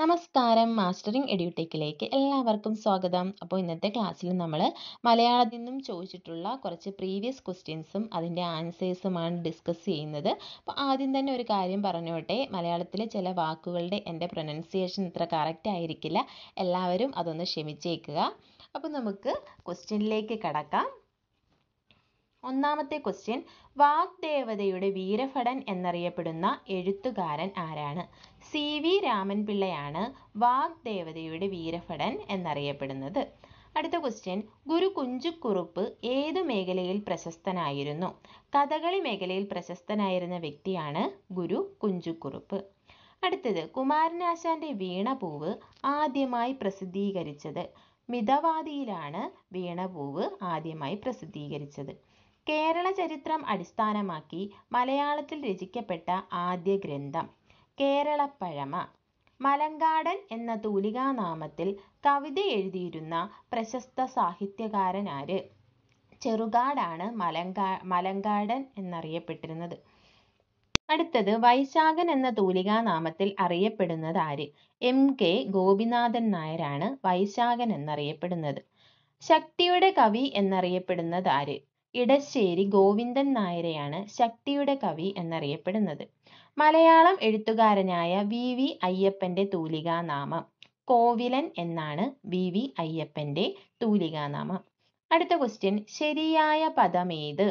നമസ്കാരം മാസ്റ്ററിംഗ് എഡ്യൂടെക്കിലേക്ക് എല്ലാവർക്കും സ്വാഗതം അപ്പോൾ ഇന്നത്തെ ക്ലാസ്സിൽ നമ്മൾ മലയാളത്തിൽ നിന്നും ചോദിച്ചിട്ടുള്ള കുറച്ച് പ്രീവിയസ് ക്വസ്റ്റ്യൻസും അതിൻ്റെ ആൻസേഴ്സുമാണ് ഡിസ്കസ് ചെയ്യുന്നത് അപ്പോൾ ആദ്യം തന്നെ ഒരു കാര്യം പറഞ്ഞോട്ടെ മലയാളത്തിലെ ചില വാക്കുകളുടെ എൻ്റെ പ്രൊനൗൺസിയേഷൻ ഇത്ര കറക്റ്റ് ആയിരിക്കില്ല എല്ലാവരും അതൊന്ന് ക്ഷമിച്ചേക്കുക അപ്പോൾ നമുക്ക് ക്വസ്റ്റ്യനിലേക്ക് കടക്കാം ഒന്നാമത്തെ ക്വസ്റ്റ്യൻ വാഗ്ദേവതയുടെ വീരഭടൻ എന്നറിയപ്പെടുന്ന എഴുത്തുകാരൻ ആരാണ് സി വി രാമൻപിള്ളയാണ് വാഗ്ദേവതയുടെ വീരഭടൻ എന്നറിയപ്പെടുന്നത് അടുത്ത ക്വസ്റ്റ്യൻ ഗുരു കുഞ്ചുക്കുറുപ്പ് ഏതു മേഖലയിൽ പ്രശസ്തനായിരുന്നു കഥകളി മേഖലയിൽ പ്രശസ്തനായിരുന്ന വ്യക്തിയാണ് ഗുരു കുഞ്ചുക്കുറുപ്പ് അടുത്തത് കുമാരനാശാന്റെ വീണപൂവ് ആദ്യമായി പ്രസിദ്ധീകരിച്ചത് മിതവാദിയിലാണ് വീണപൂവ് ആദ്യമായി പ്രസിദ്ധീകരിച്ചത് കേരള ചരിത്രം അടിസ്ഥാനമാക്കി മലയാളത്തിൽ രചിക്കപ്പെട്ട ആദ്യ ഗ്രന്ഥം കേരളപ്പഴമ. മലങ്കാടൻ എന്ന തൂലികാനാമത്തിൽ എഴുതിയിരുന്ന പ്രശസ്ത സാഹിത്യകാരനാര്. ചെറുകാടാണ് മലങ്കാടൻ എന്നറിയപ്പെട്ടിരുന്നത്. അടുത്തത് വൈശാഖൻ എന്ന തൂലികാനാമത്തിൽ ആര് എം. കെ. ഗോപിനാഥൻ നായരാണ് വൈശാഖൻ എന്നറിയപ്പെടുന്നത്. ശക്തിയുടെ കവി ആര് ഇടശ്ശേരി ഗോവിന്ദൻ നായരെയാണ് ശക്തിയുടെ കവി എന്നറിയപ്പെടുന്നത്. മലയാളം എഴുത്തുകാരനായ വി. വി. അയ്യപ്പൻ്റെ തൂലികാനാമം കോവിലൻ എന്നാണ് വി. വി. അയ്യപ്പൻ്റെ തൂലികാനാമം. അടുത്ത ക്വസ്റ്റ്യൻ ശരിയായ പദമേത്.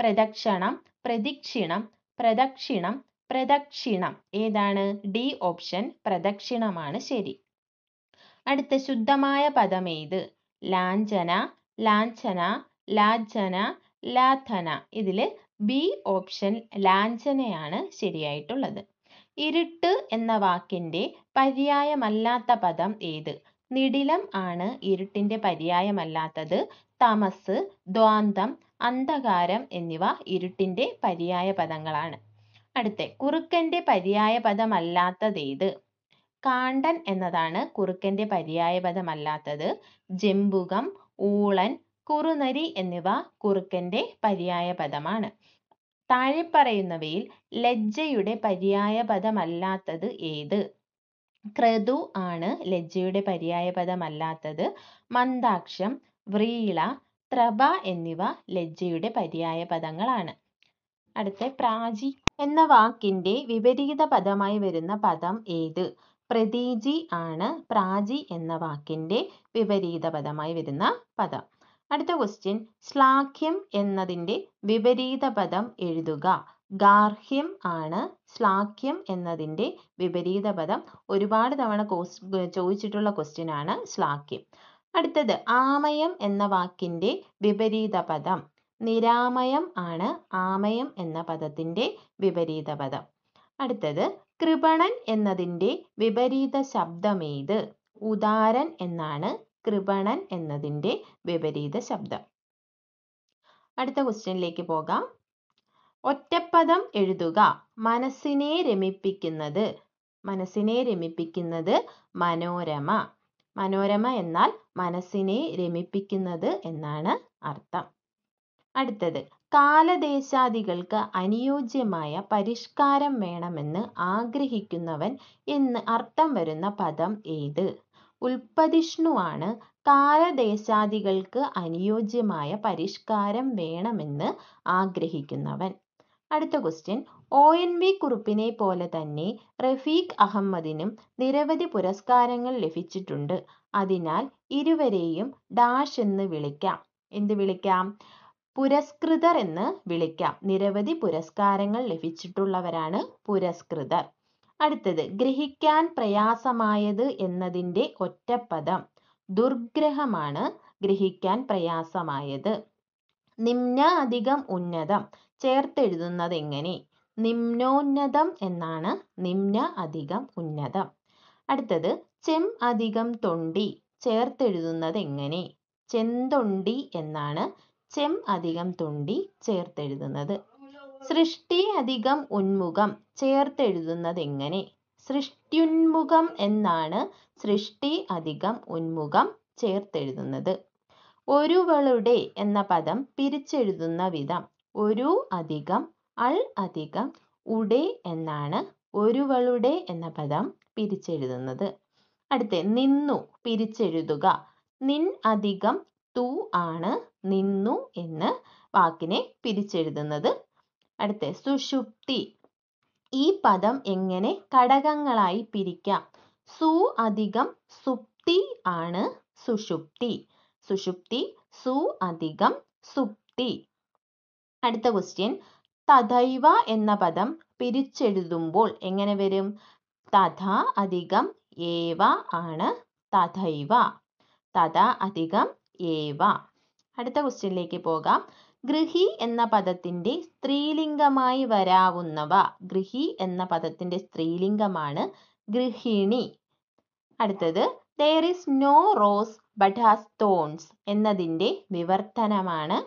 പ്രദക്ഷണം പ്രദിക്ഷിണം പ്രദക്ഷിണം പ്രദക്ഷിണം ഏതാണ് ഡി ഓപ്ഷൻ പ്രദക്ഷിണമാണ് ശരി. അടുത്ത ശുദ്ധമായ പദമേത്. ലാഞ്ചന ലാഞ്ചന ലാജന ലാഥന ഇതിൽ ബി ഓപ്ഷൻ ലാഞ്ചനയാണ് ശരിയായിട്ടുള്ളത് ഇരുട്ട് എന്ന വാക്കിൻ്റെ പര്യായമല്ലാത്ത പദം ഏത് നിടിലം ആണ് ഇരുട്ടിൻ്റെ പര്യായമല്ലാത്തത് തമസ് ദ്വാന്തം അന്ധകാരം എന്നിവ ഇരുട്ടിൻ്റെ പര്യായ പദങ്ങളാണ് അടുത്ത കുറുക്കൻ്റെ പര്യായ പദമല്ലാത്തതേത് കാണ്ടൻ എന്നതാണ് കുറുക്കൻ്റെ പര്യായ പദമല്ലാത്തത് ജംബുകം ഊളൻ കുറുനരി എന്നിവ കുറുക്കന്റെ പര്യായ പദമാണ് താഴെ പറയുന്നവയിൽ ലജ്ജയുടെ പര്യായ പദമല്ലാത്തത് ഏത് ക്രതു ആണ് ലജ്ജയുടെ പര്യായ പദമല്ലാത്തത് മന്ദാക്ഷം വ്രീള ത്രഭ എന്നിവ ലജ്ജയുടെ പര്യായ പദങ്ങളാണ് അടുത്ത പ്രാചി എന്ന വാക്കിന്റെ വിപരീത പദമായി വരുന്ന പദം ഏത് പ്രതീജി ആണ് പ്രാചി എന്ന വാക്കിന്റെ വിപരീത പദമായി വരുന്ന പദം അടുത്ത ക്വസ്റ്റ്യൻ ശ്ലാഘ്യം എന്നതിൻ്റെ വിപരീത പദം എഴുതുക ഗാർഹ്യം ആണ് ശ്ലാഘ്യം എന്നതിൻ്റെ വിപരീത പദം ഒരുപാട് തവണ കോസ് ചോദിച്ചിട്ടുള്ള ക്വസ്റ്റ്യൻ ആണ് ശ്ലാഘ്യം അടുത്തത് ആമയം എന്ന വാക്കിൻ്റെ വിപരീത പദം നിരാമയം ആണ് ആമയം എന്ന പദത്തിൻ്റെ വിപരീത പദം അടുത്തത് കൃപണൻ എന്നതിൻ്റെ വിപരീത ശബ്ദമേത് ഉദാരൻ എന്നാണ് കൃപണൻ എന്നതിൻ്റെ വിപരീത ശബ്ദം അടുത്ത ക്വസ്റ്റ്യനിലേക്ക് പോകാം ഒറ്റപ്പദം എഴുതുക മനസ്സിനെ രമിപ്പിക്കുന്നത് മനസ്സിനെ രമിപ്പിക്കുന്നത് മനോരമ മനോരമ എന്നാൽ മനസ്സിനെ രമിപ്പിക്കുന്നത് എന്നാണ് അർത്ഥം അടുത്തത് കാലദേശാദികൾക്ക് അനുയോജ്യമായ പരിഷ്കാരം വേണമെന്ന് ആഗ്രഹിക്കുന്നവൻ എന്ന് അർത്ഥം വരുന്ന പദം ഏത് ഉൽപ്പതിഷ്ണുവാണ് കാലദേശാദികൾക്ക് അനുയോജ്യമായ പരിഷ്കാരം വേണമെന്ന് ആഗ്രഹിക്കുന്നവൻ. അടുത്ത ക്വസ്റ്റ്യൻ. ഒ. എൻ. വി. പോലെ തന്നെ റഫീഖ് അഹമ്മദിനും നിരവധി പുരസ്കാരങ്ങൾ ലഭിച്ചിട്ടുണ്ട്. അതിനാൽ ഇരുവരെയും ഡാഷ് എന്ന് വിളിക്കാം. എന്ത് വിളിക്കാം? പുരസ്കൃതർ എന്ന് വിളിക്കാം. നിരവധി പുരസ്കാരങ്ങൾ ലഭിച്ചിട്ടുള്ളവരാണ് പുരസ്കൃതർ. അടുത്തത് ഗ്രഹിക്കാൻ പ്രയാസമായത് എന്നതിൻ്റെ ഒറ്റപ്പദം ദുർഗ്രഹമാണ് ഗ്രഹിക്കാൻ പ്രയാസമായത് നിമ്ന അധികം ഉന്നതം എങ്ങനെ നിമ്നോന്നതം എന്നാണ് നിമ്ന അധികം ഉന്നതം അടുത്തത് ചെം അധികം തൊണ്ടി എങ്ങനെ ചെന്തൊണ്ടി എന്നാണ് ചെം അധികം തൊണ്ടി ചേർത്തെഴുതുന്നത് സൃഷ്ടി അധികം ഉന്മുഖം എങ്ങനെ സൃഷ്ടിയുന്മുഖം എന്നാണ് സൃഷ്ടി അധികം ഉന്മുഖം ചേർത്തെഴുതുന്നത്. ഒരുവളുടെ എന്ന പദം പിരിച്ചെഴുതുന്ന വിധം ഒരു അധികം അൾ അധികം ഉടെ എന്നാണ് ഒരുവളുടെ എന്ന പദം പിരിച്ചെഴുതുന്നത്. അടുത്തത് നിന്നു പിരിച്ചെഴുതുക. നിൻ അധികം തു ആണ് നിന്നു എന്ന വാക്കിനെ പിരിച്ചെഴുതുന്നത്. അടുത്ത സുഷുപ്തി ഈ പദം എങ്ങനെ ഘടകങ്ങളായി പിരിക്കാം സു അധികം സുപ്തി ആണ് സുഷുപ്തി സുഷുപ്തി സു അധികം സുപ്തി അടുത്ത ക്വസ്റ്റ്യൻ തഥൈവ എന്ന പദം പിരിച്ചെഴുതുമ്പോൾ എങ്ങനെ വരും തഥ അധികം ഏവ ആണ് തഥൈവ തഥ അധികം ഏവ അടുത്ത ക്വസ്റ്റ്യനിലേക്ക് പോകാം ഗൃഹി എന്ന പദത്തിൻ്റെ സ്ത്രീലിംഗമായി വരാവുന്നവ ഗൃഹി എന്ന പദത്തിൻ്റെ സ്ത്രീലിംഗമാണ് ഗൃഹിണി അടുത്തത് there is no rose but has thorns എന്നതിൻ്റെ വിവർത്തനമാണ്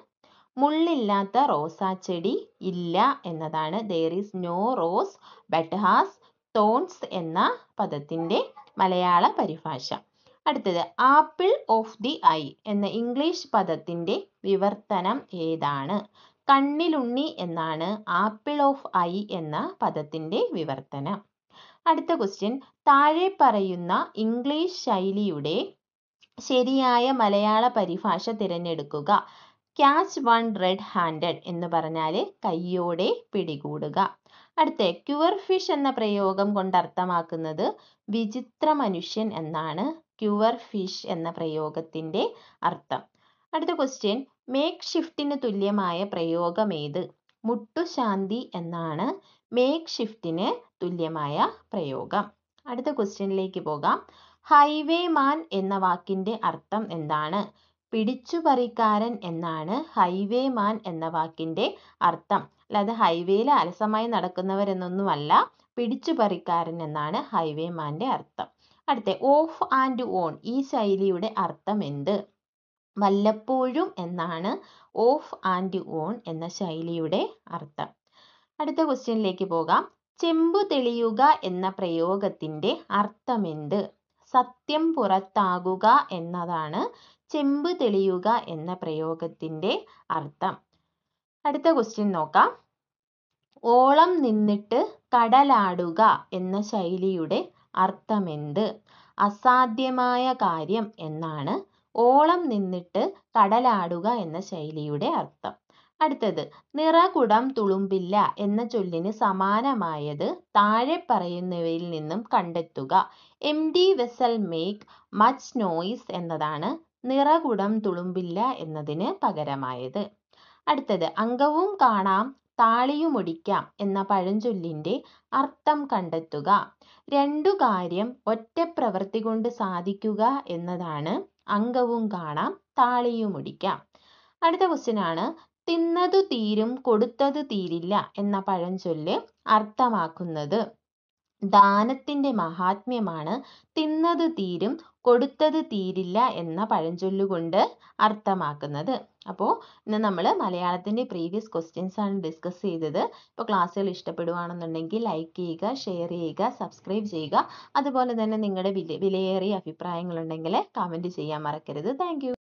മുള്ളില്ലാത്ത റോസാച്ചെടി ഇല്ല എന്നതാണ് there is no rose but has thorns എന്ന പദത്തിൻ്റെ മലയാള പരിഭാഷ അടുത്തത് ആപ്പിൾ ഓഫ് ദി ഐ എന്ന ഇംഗ്ലീഷ് പദത്തിൻ്റെ വിവർത്തനം ഏതാണ് കണ്ണിലുണ്ണി എന്നാണ് ആപ്പിൾ ഓഫ് ഐ എന്ന പദത്തിൻ്റെ വിവർത്തനം അടുത്ത ക്വസ്റ്റ്യൻ താഴെ പറയുന്ന ഇംഗ്ലീഷ് ശൈലിയുടെ ശരിയായ മലയാള പരിഭാഷ തിരഞ്ഞെടുക്കുക ക്യാച്ച് വൺ റെഡ് ഹാൻഡഡ് എന്ന് പറഞ്ഞാൽ കയ്യോടെ പിടികൂടുക അടുത്ത ക്യുവർ ഫിഷ് എന്ന പ്രയോഗം കൊണ്ട് അർത്ഥമാക്കുന്നത് വിചിത്ര മനുഷ്യൻ എന്നാണ് ക്യുവർ ഫിഷ് എന്ന പ്രയോഗത്തിൻ്റെ അർത്ഥം. അടുത്ത ക്വസ്റ്റ്യൻ മേക്ക് ഷിഫ്റ്റിന് തുല്യമായ പ്രയോഗം ഏത് മുട്ടുശാന്തി എന്നാണ് മേക്ക് ഷിഫ്റ്റിന് തുല്യമായ പ്രയോഗം. അടുത്ത ക്വസ്റ്റ്യനിലേക്ക് പോകാം. ഹൈവേ മാൻ എന്ന വാക്കിൻ്റെ അർത്ഥം എന്താണ്? പിടിച്ചുപറിക്കാരൻ എന്നാണ് ഹൈവേ മാൻ എന്ന വാക്കിൻ്റെ അർത്ഥം. അല്ലാതെ ഹൈവേയിൽ അലസമായി നടക്കുന്നവരെന്നൊന്നുമല്ല പിടിച്ചുപറിക്കാരൻ എന്നാണ് ഹൈവേ മാൻ്റെ അർത്ഥം. അടുത്ത ഓഫ് ആൻഡ് ഓൺ ഈ ശൈലിയുടെ അർത്ഥം എന്ത് വല്ലപ്പോഴും എന്നാണ് ഓഫ് ആൻഡ് ഓൺ എന്ന ശൈലിയുടെ അർത്ഥം അടുത്ത ക്വസ്റ്റ്യനിലേക്ക് പോകാം ചെമ്പു തെളിയുക എന്ന അർത്ഥം എന്ത് സത്യം പുറത്താകുക എന്നതാണ് ചെമ്പ് തെളിയുക എന്ന പ്രയോഗത്തിന്റെ അർത്ഥം അടുത്ത ക്വസ്റ്റ്യൻ നോക്കാം ഓളം നിന്നിട്ട് കടലാടുക എന്ന ശൈലിയുടെ അർത്ഥമെന്ത് അസാധ്യമായ കാര്യം എന്നാണ് ഓളം നിന്നിട്ട് കടലാടുക എന്ന ശൈലിയുടെ അർത്ഥം. അടുത്തത് നിറകുടം തുളുമ്പില്ല എന്ന ചൊല്ലിന് സമാനമായത് താഴെ പറയുന്നവയിൽ നിന്നും കണ്ടെത്തുക. The vessel make much noise എന്നതാണ് നിറകുടം തുളുമ്പില്ല എന്നതിന് പകരമായത്. അടുത്തത് അംഗവും കാണാം താളിയുമൊടിക്കാം എന്ന പഴഞ്ചൊല്ലിന്റെ അർത്ഥം കണ്ടെത്തുക. രണ്ടു കാര്യം ഒറ്റ കൊണ്ട് സാധിക്കുക എന്നതാണ് അങ്കവും കാണാം താളിയുമൊടിക്കാം. അടുത്ത ആണ് തിന്നതു തീരും കൊടുത്തതു തീരില്ല എന്ന പഴഞ്ചൊല്ല് അർത്ഥമാക്കുന്നത് ദാനത്തിൻ്റെ മഹാത്മ്യമാണ് തിന്നത് തീരും കൊടുത്തത് തീരില്ല എന്ന പഴഞ്ചൊല്ലുകൊണ്ട് അർത്ഥമാക്കുന്നത് അപ്പോൾ ഇന്ന് നമ്മൾ മലയാളത്തിൻ്റെ പ്രീവിയസ് ക്വസ്റ്റ്യൻസ് ആണ് ഡിസ്കസ് ചെയ്തത് ഇപ്പോൾ ക്ലാസ്സുകൾ ഇഷ്ടപ്പെടുകയാണെന്നുണ്ടെങ്കിൽ ലൈക്ക് ചെയ്യുക ഷെയർ ചെയ്യുക സബ്സ്ക്രൈബ് ചെയ്യുക അതുപോലെ തന്നെ നിങ്ങളുടെ വിലയേറിയ അഭിപ്രായങ്ങളുണ്ടെങ്കിൽ കമൻറ്റ് ചെയ്യാൻ മറക്കരുത് താങ്ക്